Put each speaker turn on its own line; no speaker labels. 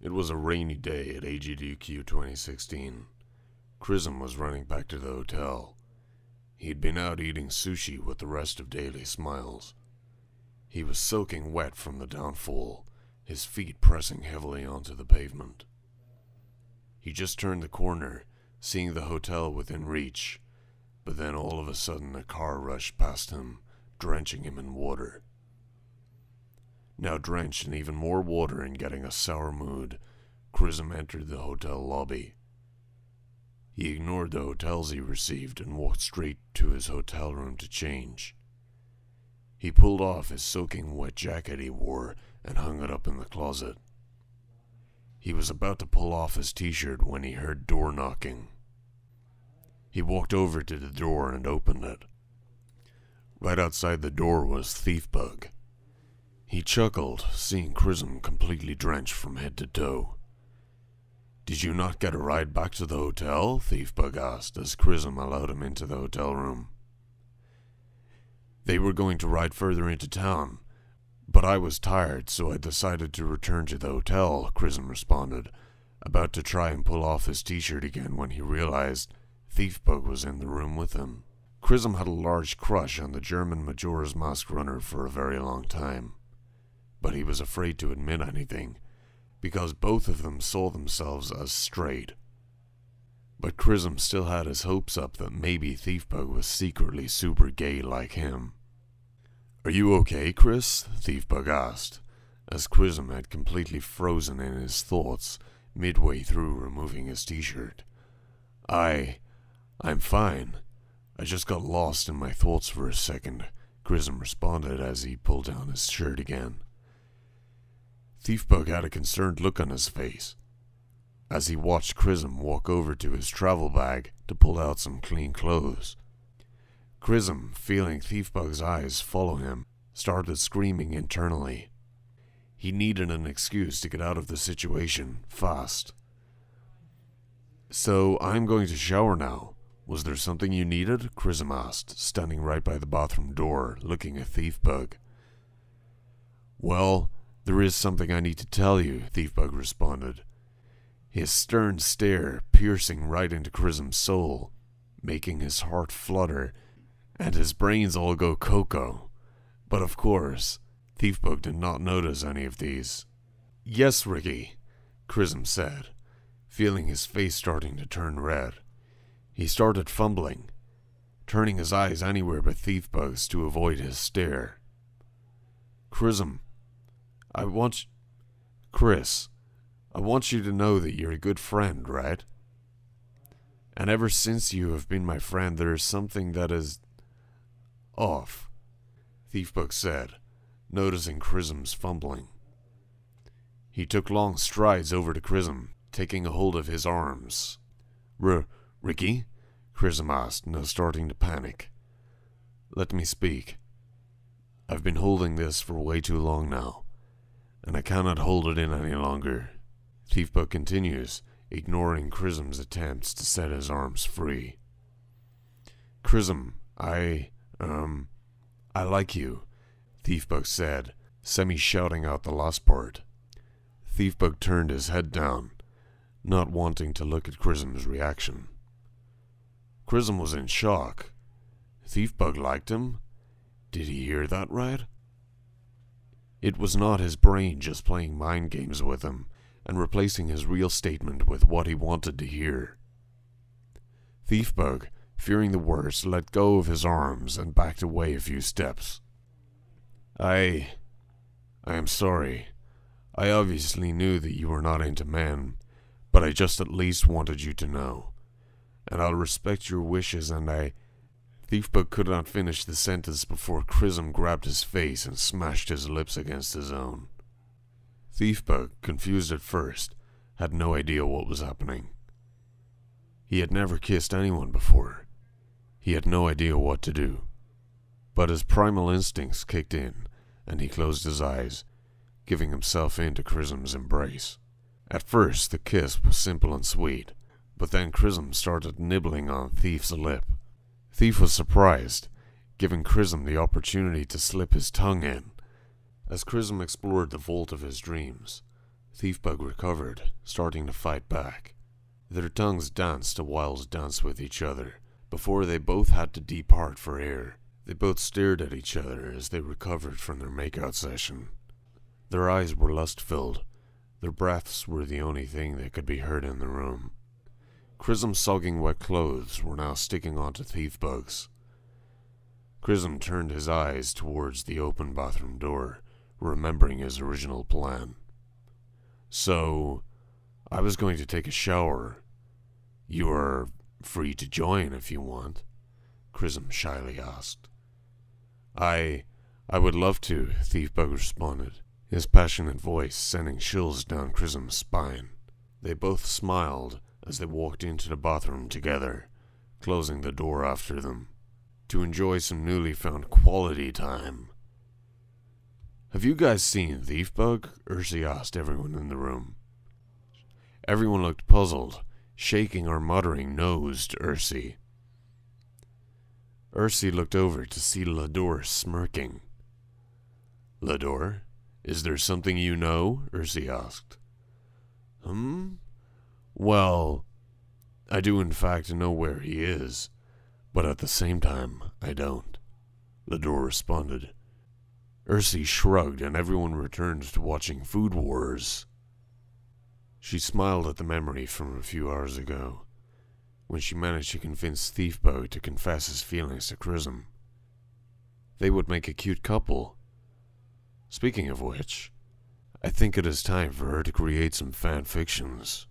It was a rainy day at AGDQ 2016. Chrism was running back to the hotel. He'd been out eating sushi with the rest of Daily Smiles. He was soaking wet from the downfall, his feet pressing heavily onto the pavement. He just turned the corner, seeing the hotel within reach, but then all of a sudden a car rushed past him, drenching him in water now drenched in even more water and getting a sour mood, Chrism entered the hotel lobby. He ignored the hotels he received and walked straight to his hotel room to change. He pulled off his soaking wet jacket he wore and hung it up in the closet. He was about to pull off his t-shirt when he heard door knocking. He walked over to the door and opened it. Right outside the door was Thiefbug. He chuckled, seeing Chrism completely drenched from head to toe. Did you not get a ride back to the hotel? Thiefbug asked as Chrism allowed him into the hotel room. They were going to ride further into town, but I was tired, so I decided to return to the hotel, Chrism responded, about to try and pull off his t-shirt again when he realized Thiefbug was in the room with him. Chrism had a large crush on the German Majora's Mask runner for a very long time but he was afraid to admit anything, because both of them saw themselves as strayed. But Chrism still had his hopes up that maybe Thiefbug was secretly super gay like him. Are you okay, Chris? Thiefbug asked, as Chrism had completely frozen in his thoughts midway through removing his t-shirt. I... I'm fine. I just got lost in my thoughts for a second, Chrism responded as he pulled down his shirt again. Thiefberg had a concerned look on his face as he watched Chrism walk over to his travel bag to pull out some clean clothes. Chrism, feeling Thiefbug's eyes follow him, started screaming internally. He needed an excuse to get out of the situation fast. So I'm going to shower now. Was there something you needed? Chrism asked, standing right by the bathroom door, looking at Thiefbug. Well, there is something I need to tell you, Thiefbug responded, his stern stare piercing right into Chrism's soul, making his heart flutter, and his brains all go cocoa. But of course, Thiefbug did not notice any of these. Yes, Ricky, Chrism said, feeling his face starting to turn red. He started fumbling, turning his eyes anywhere but Thiefbug's to avoid his stare. Chrism, I want. Chris, I want you to know that you're a good friend, right? And ever since you have been my friend, there is something that is. off, Thiefbook said, noticing Chrism's fumbling. He took long strides over to Chrism, taking a hold of his arms. R Ricky? Chrism asked, now starting to panic. Let me speak. I've been holding this for way too long now and I cannot hold it in any longer. Thiefbo continues, ignoring Chrism's attempts to set his arms free. Chrism, I, um, I like you, Thiefbo said, semi-shouting out the last part. Thiefbo turned his head down, not wanting to look at Chrism's reaction. Chrism was in shock. Thiefbug liked him? Did he hear that right? It was not his brain just playing mind games with him and replacing his real statement with what he wanted to hear. Thiefbug, fearing the worst, let go of his arms and backed away a few steps. I... I am sorry. I obviously knew that you were not into men, but I just at least wanted you to know. And I'll respect your wishes and I... Thiefbug could not finish the sentence before Chrism grabbed his face and smashed his lips against his own. Thiefbug, confused at first, had no idea what was happening. He had never kissed anyone before. He had no idea what to do. But his primal instincts kicked in, and he closed his eyes, giving himself into Chrism's embrace. At first, the kiss was simple and sweet, but then Chrism started nibbling on Thief's lip. Thief was surprised, giving Chrism the opportunity to slip his tongue in. As Chrism explored the vault of his dreams, Thiefbug recovered, starting to fight back. Their tongues danced a wild dance with each other, before they both had to depart for air. They both stared at each other as they recovered from their makeout session. Their eyes were lust-filled. Their breaths were the only thing that could be heard in the room. Chrism sogging wet clothes were now sticking onto thief bugs. Chrism turned his eyes towards the open bathroom door, remembering his original plan. So, I was going to take a shower. You are free to join if you want, Chrism shyly asked. I. I would love to, Thiefbug responded, his passionate voice sending chills down Chrism's spine. They both smiled as they walked into the bathroom together, closing the door after them, to enjoy some newly found quality time. Have you guys seen Thief Bug? Ursie asked everyone in the room. Everyone looked puzzled, shaking or muttering noes to Ursie. Ursie looked over to see Lador smirking. Lador, is there something you know? Ursie asked. Hmm? Well, I do in fact know where he is, but at the same time, I don't. The door responded. Ursi shrugged and everyone returned to watching Food Wars. She smiled at the memory from a few hours ago, when she managed to convince Thiefbo to confess his feelings to Chrism. They would make a cute couple. Speaking of which, I think it is time for her to create some fan fictions.